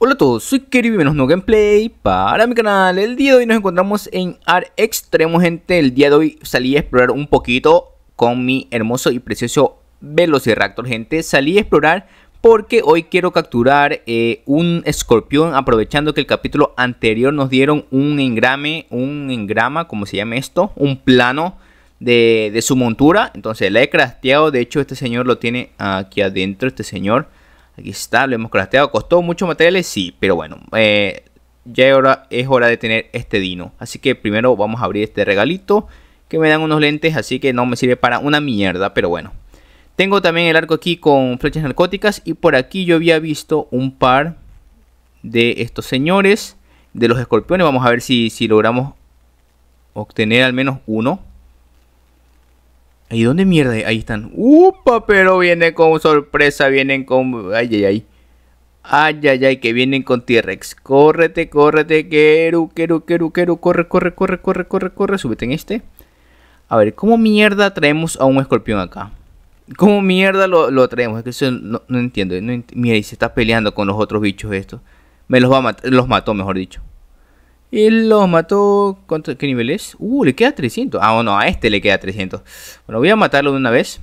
Hola a todos, soy Kerry, bienvenidos No Gameplay para mi canal. El día de hoy nos encontramos en Ar Extremo, gente. El día de hoy salí a explorar un poquito con mi hermoso y precioso Velociraptor, gente. Salí a explorar porque hoy quiero capturar eh, un escorpión aprovechando que el capítulo anterior nos dieron un engrame, un engrama, como se llama esto, un plano de, de su montura. Entonces la he crafteado, de hecho este señor lo tiene aquí adentro, este señor. Aquí está, lo hemos crafteado. ¿Costó mucho materiales? Sí, pero bueno. Eh, ya es hora de tener este dino. Así que primero vamos a abrir este regalito. Que me dan unos lentes, así que no me sirve para una mierda, pero bueno. Tengo también el arco aquí con flechas narcóticas. Y por aquí yo había visto un par de estos señores. De los escorpiones. Vamos a ver si, si logramos obtener al menos uno. ¿Ahí dónde mierda? Ahí están. ¡Upa! Pero vienen con sorpresa, vienen con... ¡Ay, ay, ay! ¡Ay, ay, ay! Que vienen con T-Rex. ¡Córrete, córrete! ¡Queru, queru, quiero, queru! ¡Corre, corre, corre, corre, corre, corre! Súbete en este. A ver, ¿cómo mierda traemos a un escorpión acá? ¿Cómo mierda lo, traemos? Es que eso no, entiendo. Mira, y se está peleando con los otros bichos estos. Me los va a matar... Los mató, mejor dicho. Y los mató. ¿Qué nivel es? Uh, le queda 300. Ah, no, a este le queda 300. Bueno, voy a matarlo de una vez.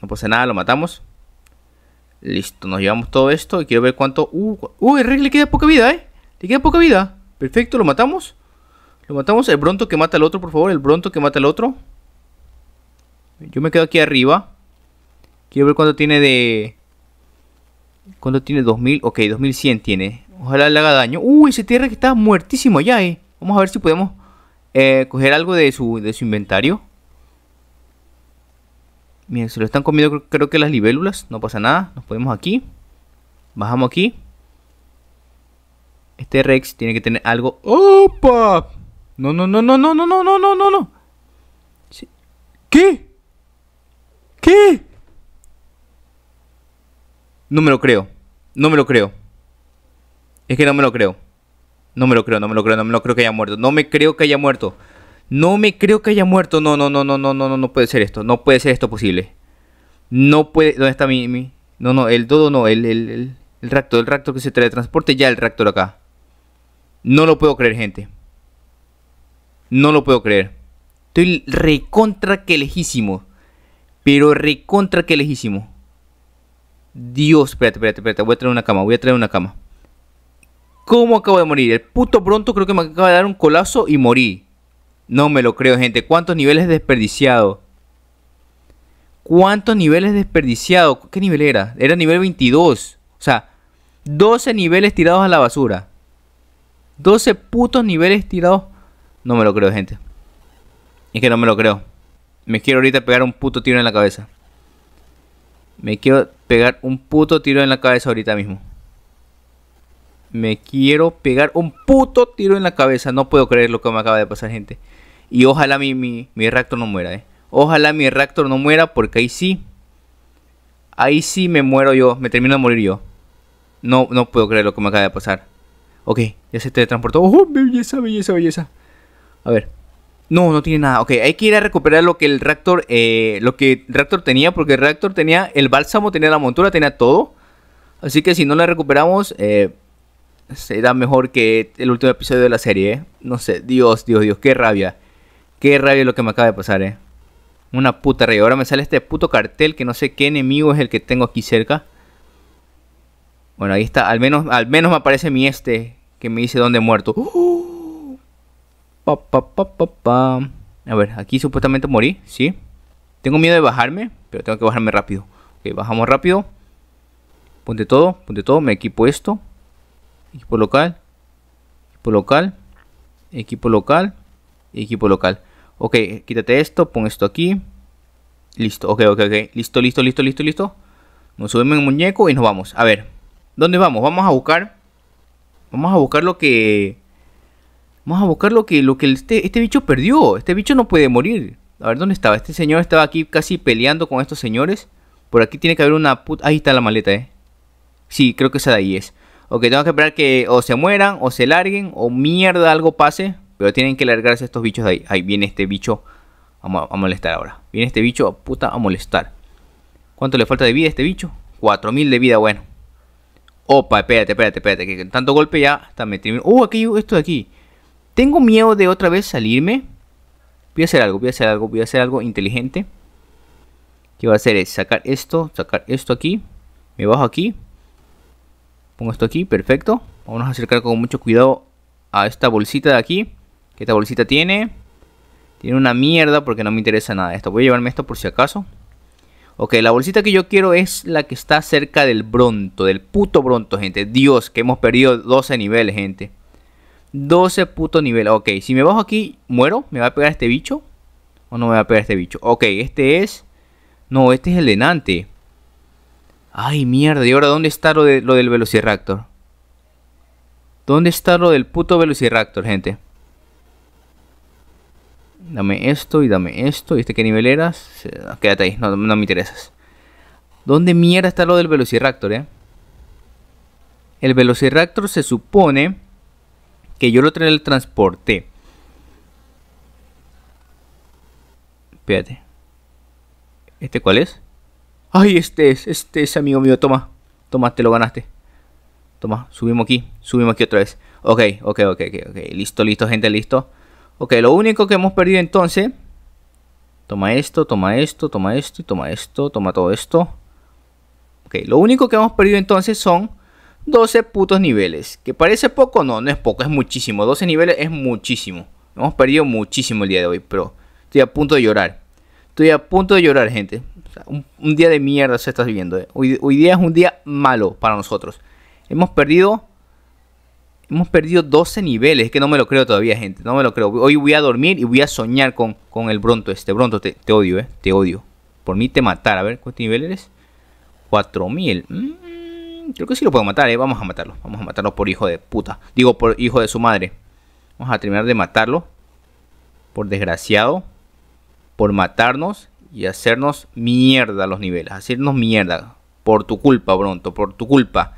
No pasa nada, lo matamos. Listo, nos llevamos todo esto. Y quiero ver cuánto. Uh, el rey le queda poca vida, eh. Le queda poca vida. Perfecto, lo matamos. Lo matamos. El Bronto que mata al otro, por favor. El Bronto que mata al otro. Yo me quedo aquí arriba. Quiero ver cuánto tiene de. ¿Cuánto tiene? 2000. Ok, 2100 tiene. Ojalá le haga daño. Uh, ese tierra que está muertísimo ya, eh. Vamos a ver si podemos eh, coger algo de su, de su inventario. Miren, se lo están comiendo creo que las libélulas. No pasa nada. Nos ponemos aquí. Bajamos aquí. Este Rex tiene que tener algo. ¡Opa! No, no, no, no, no, no, no, no, no, no, no. ¿Qué? ¿Qué? No me lo creo. No me lo creo. Es que no me lo creo. No me lo creo, no me lo creo, no me lo creo que haya muerto. No me creo que haya muerto. No me creo que haya muerto. No, no, no, no, no, no, no, no puede ser esto. No puede ser esto posible. No puede. ¿Dónde está mi.? No, no, el dodo no. El, el, el, el reactor, el reactor que se trae de transporte. Ya el reactor acá. No lo puedo creer, gente. No lo puedo creer. Estoy recontra que lejísimo. Pero recontra que lejísimo. Dios, espérate, espérate, espérate. Voy a traer una cama, voy a traer una cama. ¿Cómo acabo de morir? El puto pronto creo que me acaba de dar un colapso y morí. No me lo creo, gente. ¿Cuántos niveles desperdiciado? ¿Cuántos niveles desperdiciado? ¿Qué nivel era? Era nivel 22. O sea, 12 niveles tirados a la basura. 12 putos niveles tirados. No me lo creo, gente. Es que no me lo creo. Me quiero ahorita pegar un puto tiro en la cabeza. Me quiero pegar un puto tiro en la cabeza ahorita mismo. Me quiero pegar un puto tiro en la cabeza. No puedo creer lo que me acaba de pasar, gente. Y ojalá mi, mi, reactor no muera, eh. Ojalá mi reactor no muera porque ahí sí. Ahí sí me muero yo. Me termino de morir yo. No, no puedo creer lo que me acaba de pasar. Ok, ya se teletransportó. ¡Oh, belleza, belleza, belleza! A ver. No, no tiene nada. Ok, hay que ir a recuperar lo que el reactor, eh, lo que el reactor tenía, porque el reactor tenía el bálsamo, tenía la montura, tenía todo. Así que si no la recuperamos, eh, será mejor que el último episodio de la serie, ¿eh? No sé, Dios, Dios, Dios, qué rabia. Qué rabia lo que me acaba de pasar, ¿eh? Una puta rabia. Ahora me sale este puto cartel que no sé qué enemigo es el que tengo aquí cerca. Bueno, ahí está. Al menos, al menos me aparece mi este que me dice dónde he muerto. ¡Oh! pa, A ver, aquí supuestamente morí, ¿sí? Tengo miedo de bajarme, pero tengo que bajarme rápido. Ok, bajamos rápido. Ponte todo, ponte todo. Me equipo esto equipo local, equipo local, equipo local, equipo local. Ok, quítate esto, pon esto aquí. Listo, ok, ok, ok. Listo, listo, listo, listo, listo. Nos subimos en el muñeco y nos vamos. A ver, ¿dónde vamos? Vamos a buscar. Vamos a buscar lo que. Vamos a buscar lo que, lo que este, este bicho perdió. Este bicho no puede morir. A ver, ¿dónde estaba? Este señor estaba aquí casi peleando con estos señores. Por aquí tiene que haber una puta. Ahí está la maleta, eh. Sí, creo que esa de ahí es o tengo que esperar que o se mueran o se larguen o mierda algo pase, pero tienen que largarse estos bichos de ahí. Ahí viene este bicho a, a molestar ahora. Viene este bicho a puta a molestar. ¿Cuánto le falta de vida a este bicho? 4000 de vida, bueno. Opa, espérate, espérate, espérate, que tanto golpe ya está metido. Uh, aquí, esto de aquí. Tengo miedo de otra vez salirme. Voy a hacer algo, voy a hacer algo, voy a hacer algo inteligente. ¿Qué va a hacer? Es sacar esto, sacar esto aquí. Me bajo aquí. Pongo esto aquí, perfecto. Vamos a acercar con mucho cuidado a esta bolsita de aquí. Que esta bolsita tiene... Tiene una mierda porque no me interesa nada esto. Voy a llevarme esto por si acaso. Ok, la bolsita que yo quiero es la que está cerca del bronto, del puto bronto, gente. Dios, que hemos perdido 12 niveles, gente. 12 puto niveles. Ok, si me bajo aquí, muero. ¿Me va a pegar este bicho? ¿O no me va a pegar este bicho? Ok, este es... No, este es el de Ay, mierda, ¿y ahora dónde está lo, de, lo del Velociraptor? ¿Dónde está lo del puto Velociraptor, gente? Dame esto y dame esto. ¿Y este qué nivel eras? Quédate ahí, no, no me interesas. ¿Dónde mierda está lo del Velociraptor, eh? El Velociraptor se supone que yo lo transporte. Espérate. ¿Este cuál es? Ay, este es, este es, amigo mío. Toma, toma, te lo ganaste. Toma, subimos aquí, subimos aquí otra vez. Ok, ok, ok, ok, Listo, listo, gente, listo. Ok, lo único que hemos perdido entonces. Toma esto, toma esto, toma esto toma esto, toma todo esto. Ok, lo único que hemos perdido entonces son 12 putos niveles. Que parece poco, no, no es poco, es muchísimo. 12 niveles es muchísimo. Hemos perdido muchísimo el día de hoy, pero estoy a punto de llorar. Estoy a punto de llorar, gente un, día de mierda se está viviendo. Eh. Hoy, día es un día malo para nosotros. Hemos perdido hemos perdido 12 niveles. Es que no me lo creo todavía, gente. No me lo creo. Hoy voy a dormir y voy a soñar con, con el Bronto este. Bronto, te, odio, eh. Te odio. Por mí te matar. A ver, ¿cuántos niveles eres? 4000. Mm, creo que sí lo puedo matar, eh. Vamos a matarlo. Vamos a matarlo por hijo de puta. Digo, por hijo de su madre. Vamos a terminar de matarlo. Por desgraciado. Por matarnos y hacernos mierda los niveles, hacernos mierda. Por tu culpa, Bronto, por tu culpa.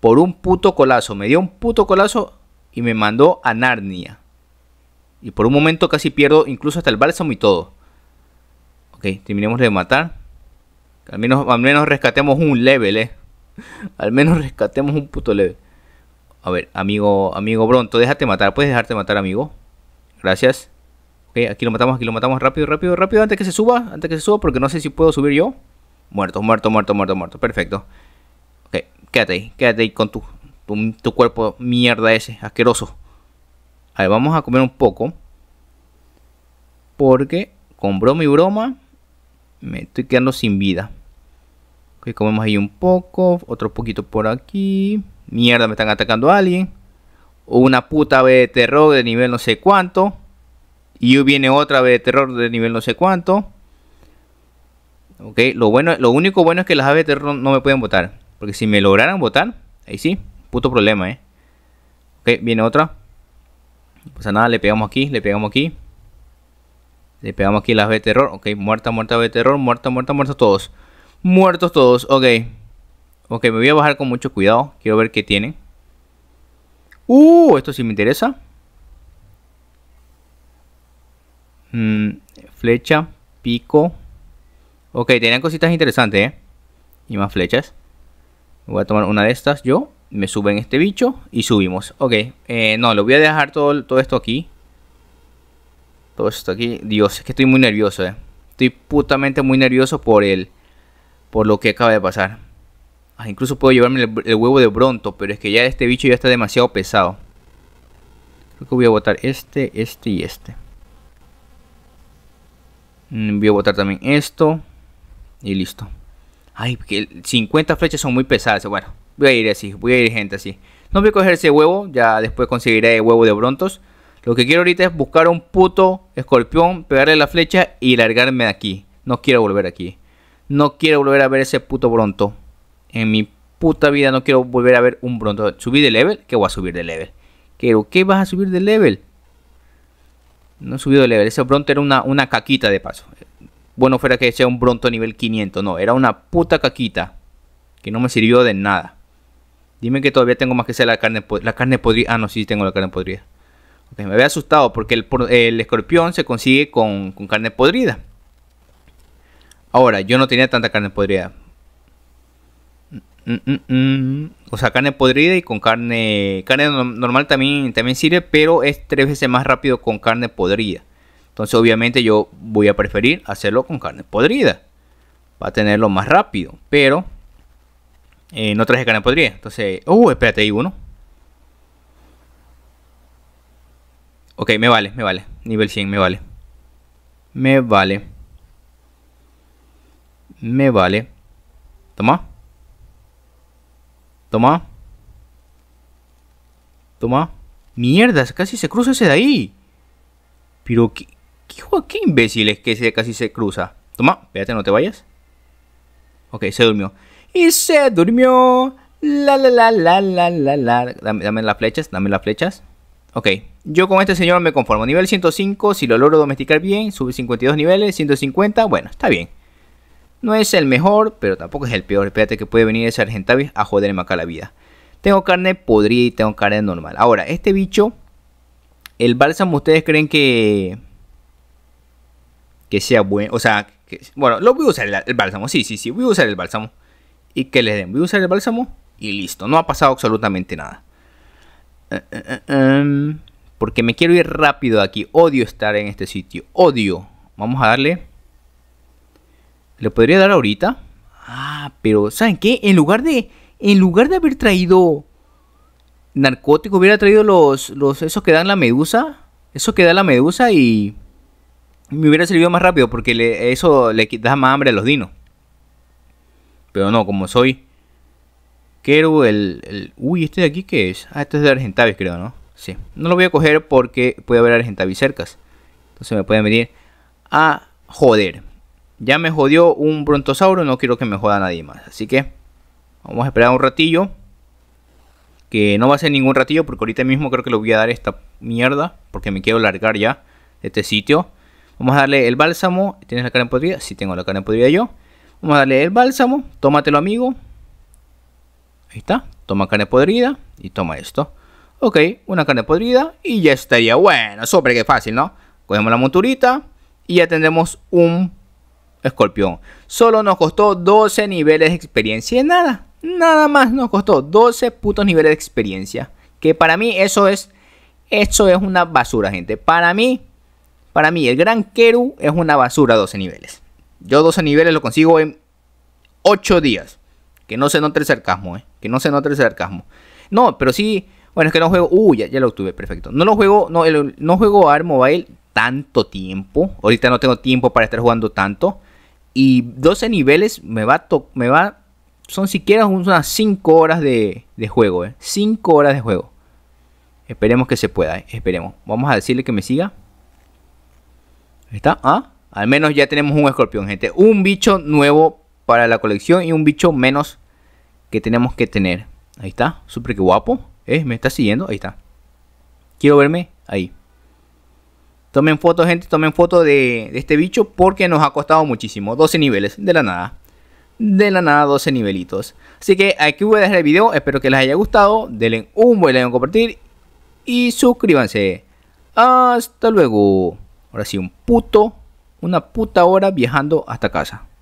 Por un puto colazo, me dio un puto colazo y me mandó a Narnia. Y por un momento casi pierdo incluso hasta el bálsamo y todo. Ok, terminemos de matar. Al menos, al menos rescatemos un level, eh. al menos rescatemos un puto level. A ver, amigo, amigo Bronto, déjate matar. ¿Puedes dejarte matar, amigo? Gracias aquí lo matamos, aquí lo matamos rápido, rápido, rápido. Antes que se suba, antes que se suba, porque no sé si puedo subir yo. Muerto, muerto, muerto, muerto, muerto. Perfecto. Ok, quédate ahí, quédate ahí con tu, tu, cuerpo mierda ese, asqueroso. A ver, vamos a comer un poco. Porque con broma y broma me estoy quedando sin vida. Ok, comemos ahí un poco, otro poquito por aquí. Mierda, me están atacando a alguien. Una puta de terror de nivel no sé cuánto. Y viene otra ave de terror de nivel no sé cuánto. Ok, lo, bueno, lo único bueno es que las aves de terror no me pueden votar. Porque si me lograran votar, ahí sí, puto problema, eh. Ok, viene otra. Pues a nada, le pegamos aquí, le pegamos aquí. Le pegamos aquí las aves de terror. Ok, muerta, muerta, de terror, muerta, muerta, muerta, todos. Muertos todos, ok. Ok, me voy a bajar con mucho cuidado. Quiero ver qué tienen. Uh, esto sí me interesa. Mm, flecha, pico. Ok, tenían cositas interesantes, ¿eh? Y más flechas. Voy a tomar una de estas yo. Me en este bicho y subimos. Ok, eh, no, lo voy a dejar todo, todo esto aquí. Todo esto aquí. Dios, es que estoy muy nervioso, ¿eh? Estoy putamente muy nervioso por el... Por lo que acaba de pasar. Ah, incluso puedo llevarme el, huevo de pronto pero es que ya este bicho ya está demasiado pesado. Creo que voy a botar este, este y este. Mm, voy a botar también esto. Y listo. Ay, 50 flechas son muy pesadas. Bueno, voy a ir así. Voy a ir gente así. No voy a coger ese huevo. Ya después conseguiré huevo de brontos. Lo que quiero ahorita es buscar un puto escorpión, pegarle la flecha y largarme de aquí. No quiero volver aquí. No quiero volver a ver ese puto bronto. En mi puta vida no quiero volver a ver un bronto. ¿Subí de level? ¿Qué voy a subir de level? ¿Qué, ¿Qué vas a subir de level? No he subido de level. Ese Bronto era una, una caquita de paso. Bueno, fuera que sea un Bronto nivel 500. No, era una puta caquita. Que no me sirvió de nada. Dime que todavía tengo más que hacer la carne, la carne podrida. Ah, no, sí tengo la carne podrida. me había asustado porque el, escorpión se consigue con carne podrida. Ahora, yo no tenía tanta carne podrida. Mm, mm, mm. O sea, carne podrida y con carne. Carne normal también, también sirve, pero es tres veces más rápido con carne podrida. Entonces, obviamente, yo voy a preferir hacerlo con carne podrida. Para tenerlo más rápido. Pero eh, no traje carne podrida. Entonces. Oh, espérate, ahí uno. Ok, me vale, me vale. Nivel 100, me vale. Me vale. Me vale. Toma. Toma. Toma. Mierda, casi se cruza ese de ahí. Pero qué, qué, qué imbécil es que ese casi se cruza. Toma, espérate, no te vayas. Ok, se durmió. Y se durmió. La la la la la la la. Dame, dame las flechas, dame las flechas. Ok, yo con este señor me conformo. Nivel 105, si lo logro domesticar bien, sube 52 niveles, 150, bueno, está bien. No es el mejor, pero tampoco es el peor. Espérate que puede venir ese Argentavis a joderme acá la vida. Tengo carne podrida y tengo carne normal. Ahora, este bicho, el bálsamo, ¿ustedes creen que, que sea bueno? O sea, bueno, lo voy a usar el, bálsamo. Sí, sí, sí, voy a usar el bálsamo. Y que les den, voy a usar el bálsamo y listo. No ha pasado absolutamente nada. Eh, eh, eh, em, porque me quiero ir rápido de aquí. Odio estar en este sitio. Odio. Vamos a darle. Le podría dar ahorita. Ah, pero ¿saben qué? En lugar de, en lugar de haber traído narcótico, hubiera traído los, los, esos que dan la medusa. Eso que da la medusa y me hubiera servido más rápido porque eso le da más hambre a los dinos. Pero no, como soy... Quiero el, el... Uy, ¿este de aquí qué es? Ah, este es de Argentavis, creo, ¿no? Sí. No lo voy a coger porque puede haber Argentavis cercas. Entonces me pueden venir a joder. Ya me jodió un brontosauro, no quiero que me joda nadie más. Así que vamos a esperar un ratillo. Que no va a ser ningún ratillo porque ahorita mismo creo que le voy a dar esta mierda. Porque me quiero largar ya de este sitio. Vamos a darle el bálsamo. ¿Tienes la carne podrida? Sí, tengo la carne podrida yo. Vamos a darle el bálsamo. Tómatelo, amigo. Ahí está. Toma carne podrida y toma esto. Ok, una carne podrida y ya estaría bueno. Súper que fácil, ¿no? Cogemos la monturita y ya tendremos un escorpión. Solo nos costó 12 niveles de experiencia. Y nada, nada más nos costó 12 putos niveles de experiencia. Que para mí eso es, eso es una basura, gente. Para mí, para mí el gran Keru es una basura 12 niveles. Yo 12 niveles lo consigo en 8 días. Que no se note el sarcasmo, eh. Que no se note el sarcasmo. No, pero sí. Bueno, es que no juego. uy uh, ya, lo obtuve, perfecto. No lo juego, no, el, no juego AR Mobile tanto tiempo. Ahorita no tengo tiempo para estar jugando tanto y 12 niveles me va, me va son siquiera unas 5 horas de, juego, ¿eh? 5 horas de juego. Esperemos que se pueda, eh, esperemos. Vamos a decirle que me siga. Ahí está, ¿ah? Al menos ya tenemos un escorpión, gente. Un bicho nuevo para la colección y un bicho menos que tenemos que tener. Ahí está, súper que guapo. ¿Eh? ¿Me está siguiendo? Ahí está. Quiero verme ahí. Tomen foto, gente, tomen foto de, este bicho porque nos ha costado muchísimo. 12 niveles, de la nada. De la nada, 12 nivelitos. Así que aquí voy a dejar el video. Espero que les haya gustado. Denle un buen like, compartir y suscríbanse. Hasta luego. Ahora sí, un puto, una puta hora viajando hasta casa.